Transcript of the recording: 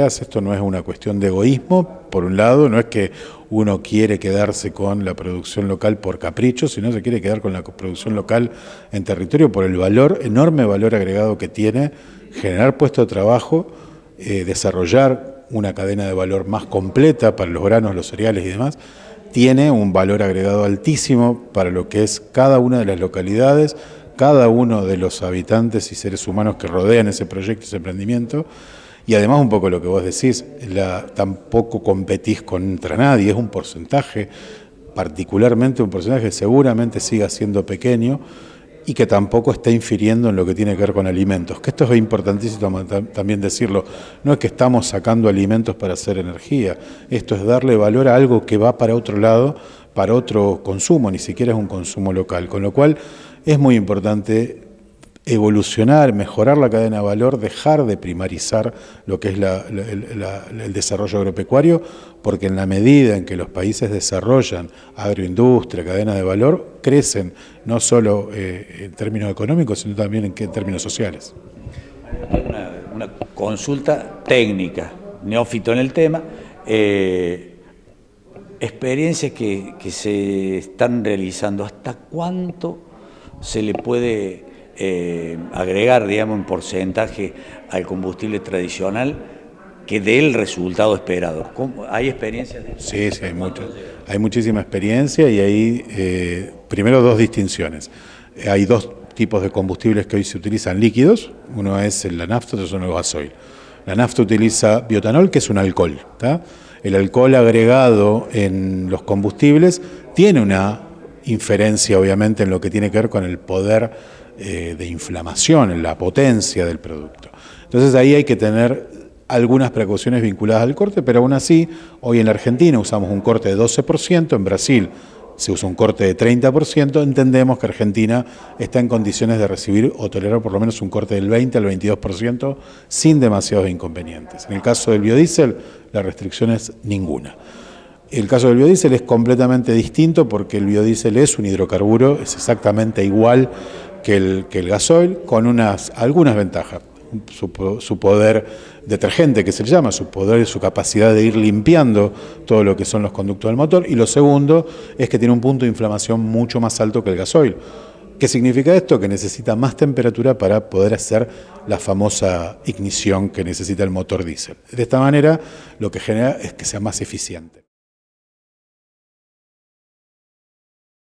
esto no es una cuestión de egoísmo, por un lado, no es que uno quiere quedarse con la producción local por capricho, sino se quiere quedar con la producción local en territorio por el valor, enorme valor agregado que tiene, generar puestos de trabajo, eh, desarrollar una cadena de valor más completa para los granos, los cereales y demás, tiene un valor agregado altísimo para lo que es cada una de las localidades, cada uno de los habitantes y seres humanos que rodean ese proyecto, ese emprendimiento, y además un poco lo que vos decís, tampoco competís contra nadie, es un porcentaje, particularmente un porcentaje que seguramente siga siendo pequeño y que tampoco está infiriendo en lo que tiene que ver con alimentos. Que esto es importantísimo también decirlo. No es que estamos sacando alimentos para hacer energía, esto es darle valor a algo que va para otro lado, para otro consumo, ni siquiera es un consumo local. Con lo cual es muy importante evolucionar, mejorar la cadena de valor, dejar de primarizar lo que es el desarrollo agropecuario, porque en la medida en que los países desarrollan agroindustria, cadena de valor, crecen no solo eh, en términos económicos, sino también en, términos sociales. Una, consulta técnica, neófito en el tema. Eh, experiencias que, que se están realizando, ¿hasta cuánto se le puede eh, agregar, digamos, en porcentaje al combustible tradicional que dé el resultado esperado. ¿Hay experiencias? De... Sí, sí, hay Hay muchísima experiencia y hay, eh, primero, dos distinciones. Eh, hay dos tipos de combustibles que hoy se utilizan líquidos. Uno es la nafta, otro es el gasoil. La nafta utiliza biotanol, que es un alcohol. El alcohol agregado en los combustibles tiene una inferencia, obviamente, en lo que tiene que ver con el poder eh, de inflamación, en la potencia del producto. Entonces ahí hay que tener algunas precauciones vinculadas al corte, pero aún así, hoy en Argentina usamos un corte de 12%, en Brasil se usa un corte de 30%, entendemos que Argentina está en condiciones de recibir o tolerar por lo menos un corte del 20 al 22% sin demasiados inconvenientes. En el caso del biodiesel, la restricción es ninguna. El caso del biodiesel es completamente distinto porque el biodiesel es un hidrocarburo, es exactamente igual que el, gasoil, con unas, algunas ventajas. Su, poder detergente, que se le llama, su poder, y su capacidad de ir limpiando todo lo que son los conductos del motor. Y lo segundo es que tiene un punto de inflamación mucho más alto que el gasoil. ¿Qué significa esto? Que necesita más temperatura para poder hacer la famosa ignición que necesita el motor diésel. De esta manera, lo que genera es que sea más eficiente.